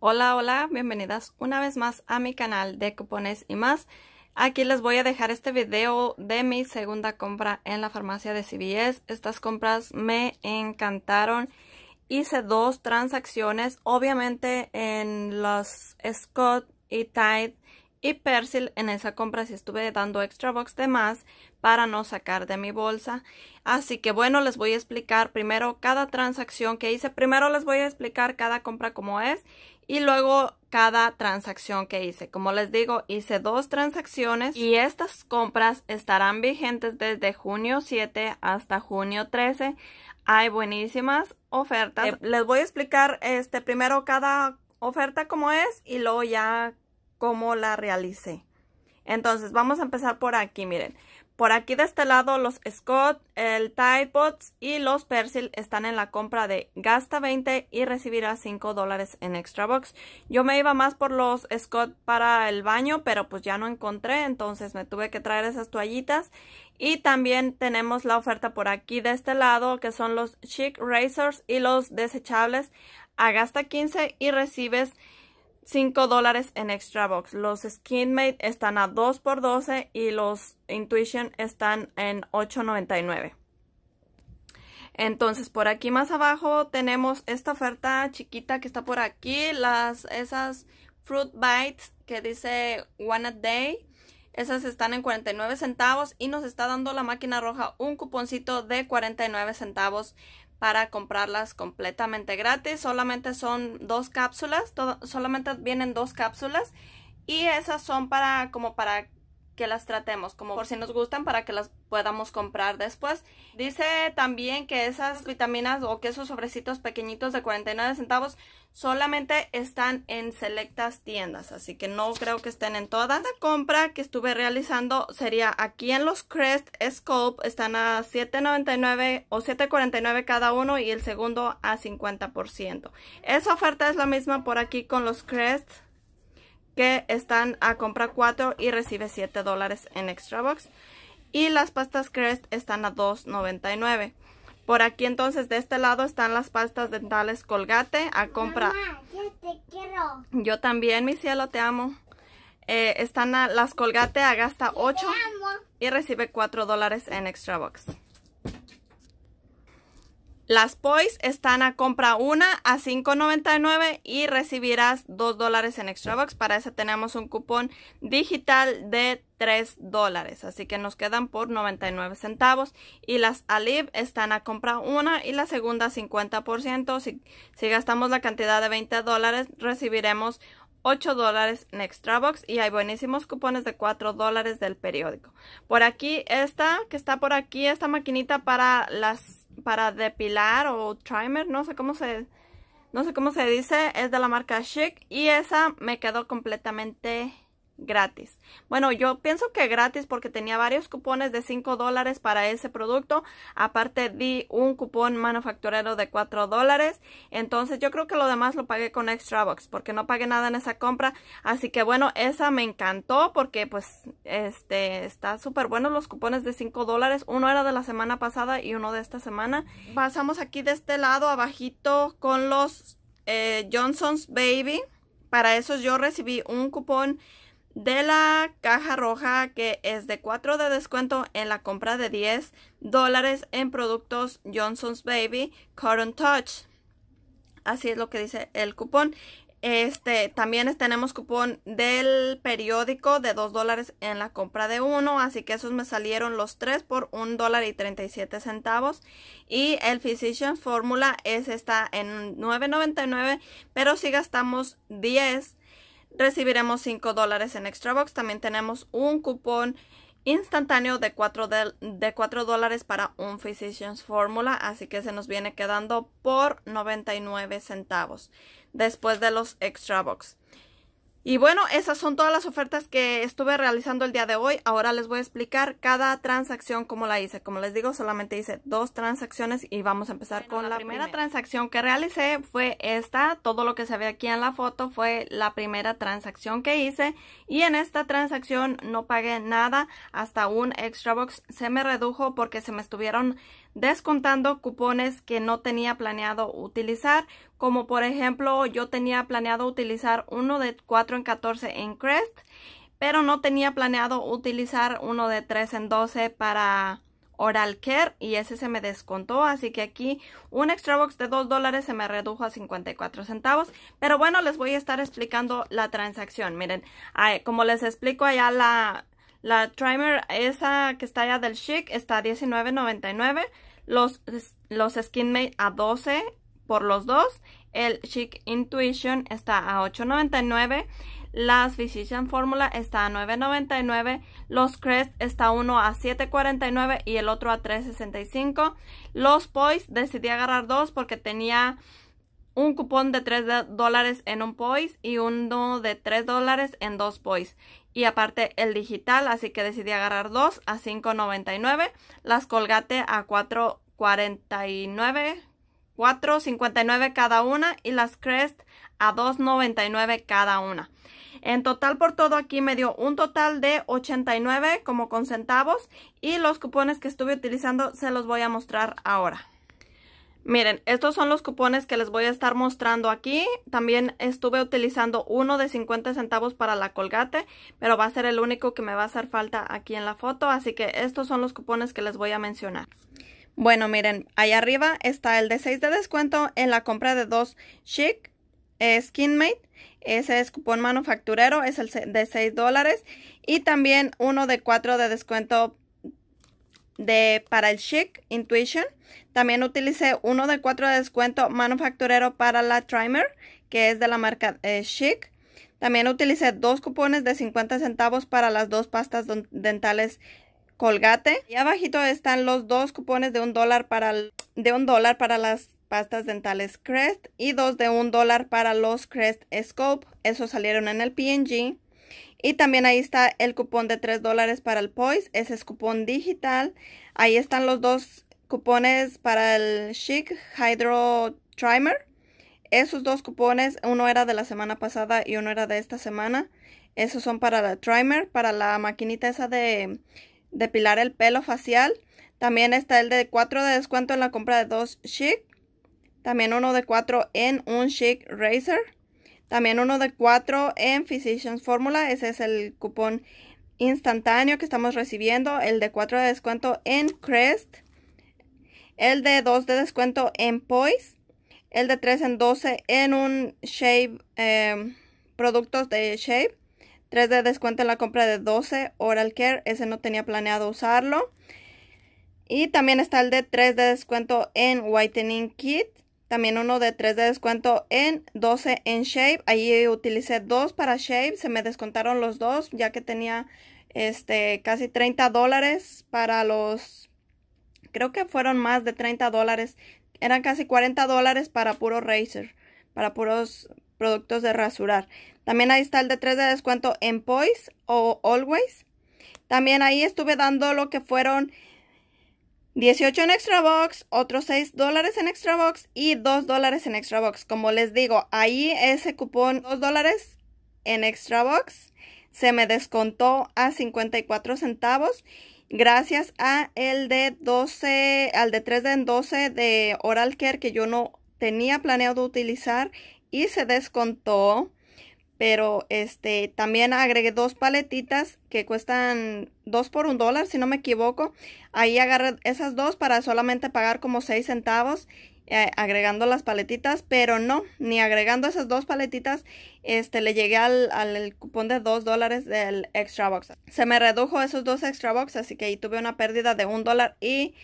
Hola, hola, bienvenidas una vez más a mi canal de cupones y más. Aquí les voy a dejar este video de mi segunda compra en la farmacia de CVS. Estas compras me encantaron. Hice dos transacciones, obviamente en los Scott y Tide y Persil en esa compra sí estuve dando extra box de más para no sacar de mi bolsa. Así que bueno, les voy a explicar primero cada transacción que hice. Primero les voy a explicar cada compra como es y luego cada transacción que hice. Como les digo, hice dos transacciones y estas compras estarán vigentes desde junio 7 hasta junio 13. Hay buenísimas ofertas. Eh, les voy a explicar este primero cada oferta como es y luego ya como la realicé. Entonces, vamos a empezar por aquí, miren. Por aquí de este lado, los Scott, el Tide Pods y los Persil están en la compra de gasta 20 y recibirá 5 dólares en Extra Box. Yo me iba más por los Scott para el baño, pero pues ya no encontré, entonces me tuve que traer esas toallitas. Y también tenemos la oferta por aquí de este lado, que son los Chic Razors y los desechables a gasta 15 y recibes 5 dólares en extra box. Los Skinmate están a 2 por 12 y los Intuition están en 8.99. Entonces, por aquí más abajo tenemos esta oferta chiquita que está por aquí. Las, esas Fruit Bites que dice One a Day. Esas están en 49 centavos y nos está dando la máquina roja un cuponcito de 49 centavos para comprarlas completamente gratis. Solamente son dos cápsulas, solamente vienen dos cápsulas y esas son para como para que las tratemos, como por si nos gustan, para que las podamos comprar después. Dice también que esas vitaminas o que esos sobrecitos pequeñitos de 49 centavos solamente están en selectas tiendas, así que no creo que estén en todas. La compra que estuve realizando sería aquí en los Crest Scope, están a 7.99 o 7.49 cada uno y el segundo a 50%. Esa oferta es la misma por aquí con los Crest que están a compra 4 y recibe 7 dólares en Extra Box y las pastas Crest están a $2.99. Por aquí entonces de este lado están las pastas dentales Colgate a compra. yo te quiero. Yo también, mi cielo, te amo. Eh, están las Colgate a gasta 8 y recibe 4 dólares en Extra Box. Las POIs están a compra una a $5.99 y recibirás $2 en Extra Para eso tenemos un cupón digital de $3. Así que nos quedan por 99 centavos. Y las Alib están a compra una y la segunda 50%. Si, si gastamos la cantidad de $20 recibiremos 8 dólares en Extra Box y hay buenísimos cupones de 4 dólares del periódico. Por aquí, está, que está por aquí, esta maquinita para las para depilar o trimmer, no sé cómo se, no sé cómo se dice, es de la marca Chic y esa me quedó completamente gratis. Bueno, yo pienso que gratis porque tenía varios cupones de 5 dólares para ese producto. Aparte di un cupón manufacturero de 4 dólares. Entonces yo creo que lo demás lo pagué con extra Box porque no pagué nada en esa compra. Así que bueno, esa me encantó porque pues este está súper bueno los cupones de 5 dólares. Uno era de la semana pasada y uno de esta semana. Pasamos aquí de este lado abajito con los eh, Johnson's Baby. Para eso yo recibí un cupón de la caja roja que es de 4 de descuento en la compra de 10 dólares en productos Johnson's Baby Cotton Touch. Así es lo que dice el cupón. Este, también tenemos cupón del periódico de 2 dólares en la compra de 1. Así que esos me salieron los 3 por 1 dólar y 37 centavos. Y el Physician Formula es está en 9.99. Pero si gastamos 10 recibiremos 5 dólares en extra box. También tenemos un cupón instantáneo de 4, de, dólares para un Physicians Formula, así que se nos viene quedando por 99 centavos después de los extra box. Y bueno, esas son todas las ofertas que estuve realizando el día de hoy. Ahora les voy a explicar cada transacción cómo la hice. Como les digo, solamente hice dos transacciones y vamos a empezar con la, primera, primera, transacción que realicé fue esta. Todo lo que se ve aquí en la foto fue la primera transacción que hice. Y en esta transacción no pagué nada. Hasta un extra box se me redujo porque se me estuvieron descontando cupones que no tenía planeado utilizar. Como por ejemplo, yo tenía planeado utilizar uno de 4 en 14 en Crest, pero no tenía planeado utilizar uno de 3 en 12 para Oral Care y ese se me descontó, así que aquí un extra box de 2 dólares se me redujo a 54 centavos, pero bueno, les voy a estar explicando la transacción, miren, como les explico allá la, la Trimer, esa que está allá del Chic, está a $19.99. Los, los Skin Made a $12 por los dos. El Chic Intuition está a $8.99. Las Physician Formula está a $9.99. Los Crest está uno a $7.49 y el otro a $3.65. Los Poise decidí agarrar dos porque tenía un cupón de 3 dólares en un Poise y uno de 3 dólares en dos Poise. Y aparte el digital, así que decidí agarrar dos a $5.99. Las Colgate a $4.49 4.59 cada una y las Crest a 2.99 cada una. En total por todo aquí me dio un total de 89 como con centavos y los cupones que estuve utilizando se los voy a mostrar ahora. Miren, estos son los cupones que les voy a estar mostrando aquí. También estuve utilizando uno de 50 centavos para la colgate, pero va a ser el único que me va a hacer falta aquí en la foto. Así que estos son los cupones que les voy a mencionar. Bueno, miren, ahí arriba está el de 6 de descuento en la compra de dos Chic eh, Skinmate. Ese es cupón manufacturero, es el de 6 dólares. Y también uno de 4 de descuento de, para el Chic Intuition. También utilicé uno de 4 de descuento manufacturero para la Trimer, que es de la marca eh, Chic. También utilicé dos cupones de 50 centavos para las dos pastas dentales Colgate. Y abajito están los dos cupones de un dólar para, de para las pastas dentales Crest y dos de un dólar para los Crest Scope. Esos salieron en el PNG. Y también ahí está el cupón de tres dólares para el Poise. Ese es cupón digital. Ahí están los dos cupones para el Chic Hydro Trimer. Esos dos cupones, uno era de la semana pasada y uno era de esta semana. Esos son para la Trimer, para la maquinita esa de depilar el pelo facial. También está el de 4 de descuento en la compra de 2 chic. También uno de 4 en un chic razor. También uno de 4 en Physicians Formula. Ese es el cupón instantáneo que estamos recibiendo. El de 4 de descuento en Crest. El de 2 de descuento en Poise. El de 3 en 12 en un shape eh, productos de Shape. 3 de descuento en la compra de 12 Oral Care. Ese no tenía planeado usarlo. Y también está el de 3 de descuento en Whitening Kit. También uno de 3 de descuento en 12 en Shape. Ahí utilicé dos para Shape. Se me descontaron los dos ya que tenía este, casi 30 dólares para los... Creo que fueron más de 30 dólares. Eran casi 40 dólares para puro Razer. Para puros productos de rasurar. También ahí está el de 3 de descuento en Poise o Always. También ahí estuve dando lo que fueron 18 en Extra Box, otros 6 dólares en Extra Box y 2 dólares en Extra Box. Como les digo, ahí ese cupón 2 dólares en Extra Box se me descontó a 54 centavos gracias a el de 12, al de 3 de 12 de Oral Care que yo no tenía planeado utilizar y se descontó pero este también agregué dos paletitas que cuestan dos por un dólar, si no me equivoco. Ahí agarré esas dos para solamente pagar como seis centavos eh, agregando las paletitas. Pero no, ni agregando esas dos paletitas, este le llegué al, cupón de dos dólares del extra box. Se me redujo esos dos extra box, así que ahí tuve una pérdida de un dólar y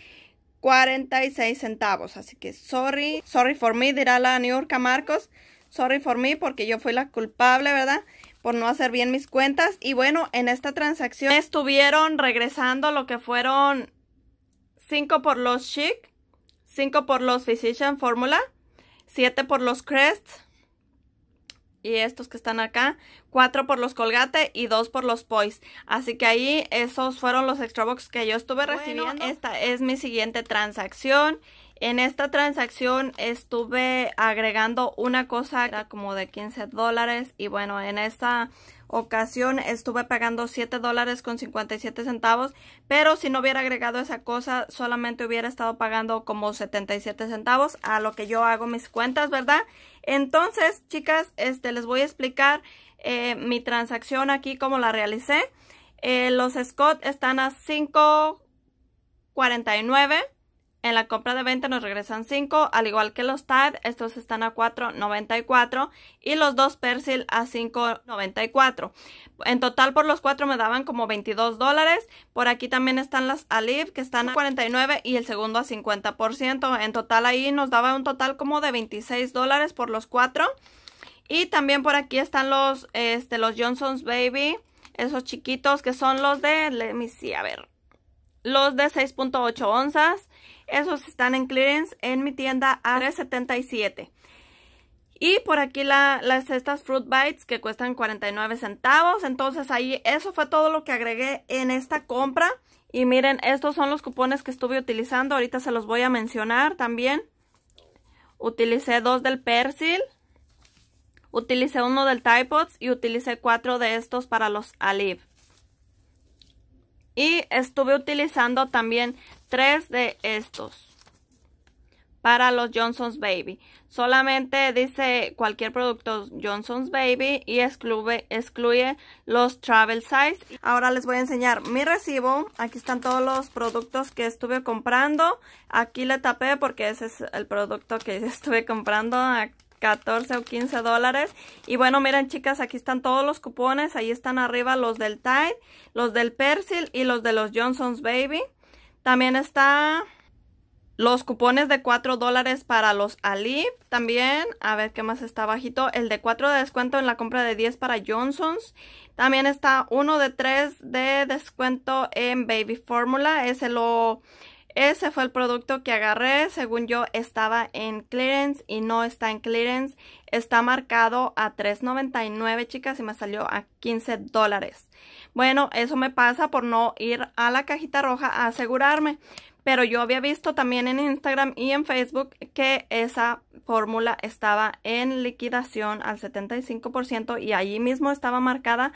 46 centavos. Así que sorry, sorry for me, dirá la New York Marcos sorry for me porque yo fui la culpable, ¿verdad? por no hacer bien mis cuentas. Y bueno, en esta transacción estuvieron regresando lo que fueron 5 por los Chic, 5 por los Physician Formula, 7 por los Crest y estos que están acá, 4 por los Colgate y 2 por los pois. Así que ahí esos fueron los extra box que yo estuve recibiendo. esta es mi siguiente transacción. En esta transacción estuve agregando una cosa como de 15 dólares y bueno, en esta ocasión estuve pagando 7 dólares con 57 centavos, pero si no hubiera agregado esa cosa solamente hubiera estado pagando como 77 centavos a lo que yo hago mis cuentas, ¿verdad? Entonces, chicas, este les voy a explicar eh, mi transacción aquí como la realicé. Eh, los Scott están a 5.49 en la compra de 20 nos regresan 5, al igual que los TAD, estos están a 4.94 y los dos Persil a 5.94. En total por los 4 me daban como 22 dólares. Por aquí también están las Alib que están a 49 y el segundo a 50%. En total ahí nos daba un total como de 26 dólares por los 4. Y también por aquí están los, este, los Johnson's Baby, esos chiquitos que son los de, let me see, a ver, los de 6.8 onzas. Esos están en clearance en mi tienda a 77 Y por aquí las estas Fruit Bites que cuestan 49 centavos. Entonces ahí eso fue todo lo que agregué en esta compra. Y miren, estos son los cupones que estuve utilizando. Ahorita se los voy a mencionar también. Utilicé dos del Persil. Utilicé uno del Typods. y utilicé cuatro de estos para los Alib. Y estuve utilizando también tres de estos para los Johnson's Baby. Solamente dice cualquier producto Johnson's Baby y excluye, excluye, los travel size. Ahora les voy a enseñar mi recibo. Aquí están todos los productos que estuve comprando. Aquí le tapé porque ese es el producto que estuve comprando. 14 o 15 dólares. Y bueno, miren chicas, aquí están todos los cupones. Ahí están arriba los del Tide, los del Persil y los de los Johnson's Baby. También está los cupones de 4 dólares para los Alip. También, a ver qué más está bajito. El de 4 de descuento en la compra de 10 para Johnson's. También está uno de 3 de descuento en Baby Formula. Ese lo ese fue el producto que agarré. Según yo, estaba en clearance y no está en clearance. Está marcado a $3.99, chicas, y me salió a 15 dólares. Bueno, eso me pasa por no ir a la cajita roja a asegurarme. Pero yo había visto también en Instagram y en Facebook que esa fórmula estaba en liquidación al 75% y allí mismo estaba marcada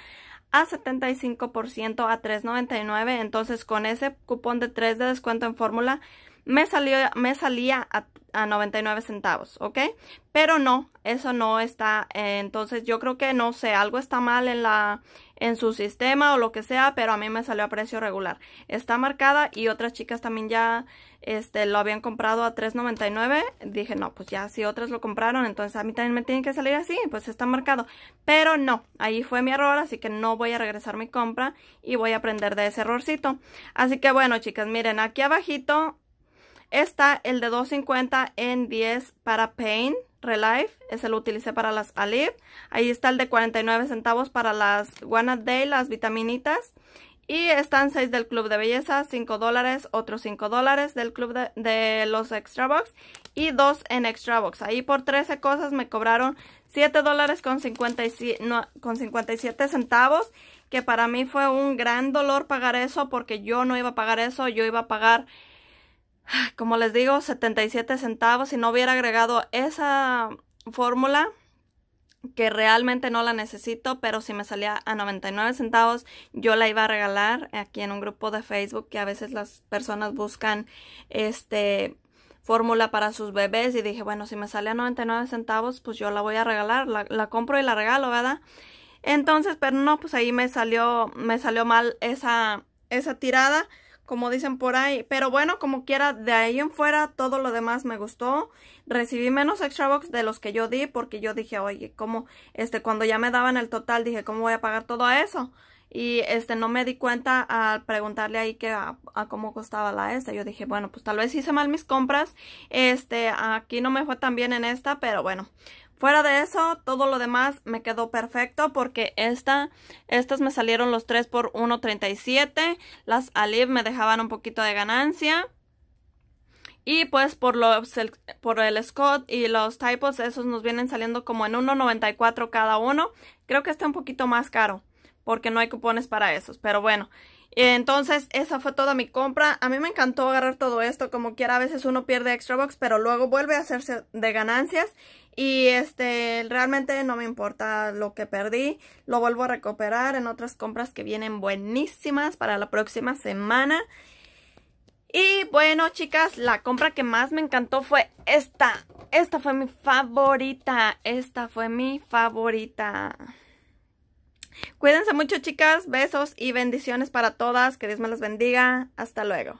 a 75% a $3.99. Entonces con ese cupón de 3 de descuento en fórmula me, salió, me salía a, 99 centavos, ¿ok? Pero no, eso no está, eh, entonces yo creo que no sé, algo está mal en la en su sistema o lo que sea, pero a mí me salió a precio regular. Está marcada y otras chicas también ya este lo habían comprado a 3.99, dije, no, pues ya si otras lo compraron, entonces a mí también me tienen que salir así, pues está marcado. Pero no, ahí fue mi error, así que no voy a regresar mi compra y voy a aprender de ese errorcito. Así que bueno, chicas, miren, aquí abajito Está el de 250 en 10 para Pain Relife. Ese lo utilicé para las Alive. Ahí está el de 49 centavos para las Day, las vitaminitas. Y están 6 del Club de Belleza, 5 dólares, otros 5 dólares del Club de, los Extra Box y 2 en Extra Box. Ahí por 13 cosas me cobraron 7 dólares con, con 57 centavos, que para mí fue un gran dolor pagar eso porque yo no iba a pagar eso, yo iba a pagar como les digo, 77 centavos. Si no hubiera agregado esa fórmula, que realmente no la necesito, pero si me salía a 99 centavos, yo la iba a regalar aquí en un grupo de Facebook que a veces las personas buscan este fórmula para sus bebés y dije, bueno, si me sale a 99 centavos, pues yo la voy a regalar, la, la compro y la regalo, ¿verdad? Entonces, pero no, pues ahí me salió, me salió mal esa, esa tirada como dicen por ahí. Pero bueno, como quiera, de ahí en fuera todo lo demás me gustó. Recibí menos extra box de los que yo di porque yo dije, oye, como este, cuando ya me daban el total, dije, ¿cómo voy a pagar todo eso? Y este, no me di cuenta al preguntarle ahí que a, a cómo costaba la esta. Yo dije, bueno, pues tal vez hice mal mis compras. Este, aquí no me fue tan bien en esta, pero bueno, Fuera de eso, todo lo demás me quedó perfecto porque esta, estas me salieron los 3 por 1.37. Las Alib me dejaban un poquito de ganancia. Y pues por, los, por el Scott y los Typos, esos nos vienen saliendo como en 1.94 cada uno. Creo que está un poquito más caro porque no hay cupones para esos, pero bueno. Entonces, esa fue toda mi compra. A mí me encantó agarrar todo esto. Como quiera, a veces uno pierde extra box, pero luego vuelve a hacerse de ganancias. Y este, realmente no me importa lo que perdí. Lo vuelvo a recuperar en otras compras que vienen buenísimas para la próxima semana. Y bueno, chicas, la compra que más me encantó fue esta. Esta fue mi favorita. Esta fue mi favorita. Cuídense mucho, chicas. Besos y bendiciones para todas. Que Dios me las bendiga. Hasta luego.